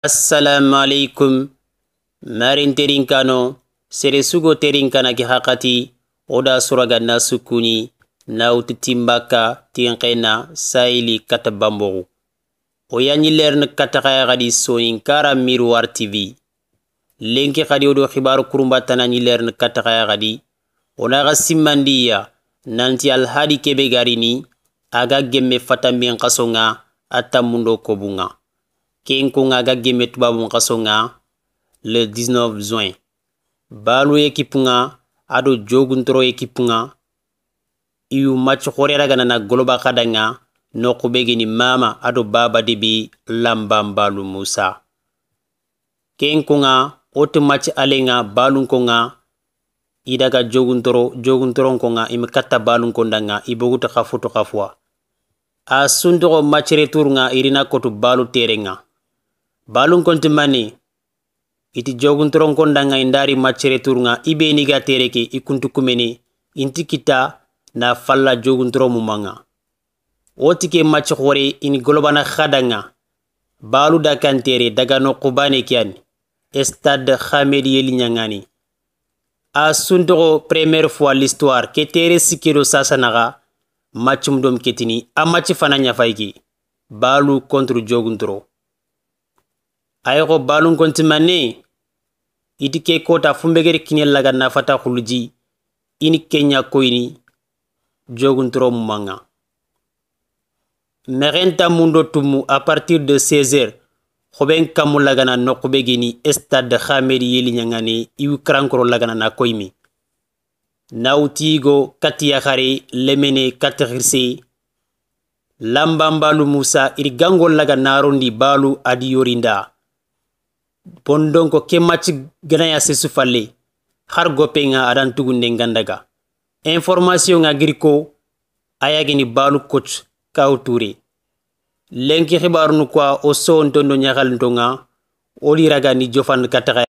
assalamu alaikum marin terinkano sere sugo ki hakati oda suraga na na timbaka tinqena saili kata bambogu o katakaya xadi sonin kara miroir tv lenki xadi odo xibaru kurumbatana ñillerni katakaya xadi ona xa simmandiya nanti alhadi kebe garini aga gemme fatanbin xasonga a tammundo kobunga kenkunga ga geme tubabu kaso nga le 19 juin balu ekipu nga ado joguntoro ekipu nga iyu match horera gana na goloba kada nga nokubegini mama ado baba dibi lambambalu musa kenkunga otu match alenga balunkonga idaga joguntoro joguntoronkonga imi katta balunkondanga ibogutu kafutu kafuwa a sundogo match retour nga irina kotu balu terenga balun konti mani iti joguntoron kondanga indari macere turunga ibeni ga tereke ikuntu kumeni inti kita na falla joguntoro mumanga woti ke macce hore ini golobana hadanga balu da kantere daga no kubane kiani stade hamed yeli nyangani a sundogo premier fois l'histoire ke tere sikiro sasanaga match mdom ketini a match fana nyafayki balu contre joguntoro ayego balun konti manne iti ke kota fumbegeri kinel laga nafata khuluji ini kenya koyni jogun toro manga merenta mundo tumu a partir de 16 heures khoben kamu lagana nokube gini stade khamedi yeli iwi krankoro lagana na koyimi nawtigo katiya khare lemene katirse lambambalu musa iri gango laga narondi balu adi yorinda kon donc ke match ganaya se sufalle har goppe nga adan tugunde gandaga information nga giri ko ayagini balu coach kaw touré lenki xibaru nu quoi o sowontondo ñaxalinto nga o liraga ni jofan kataxa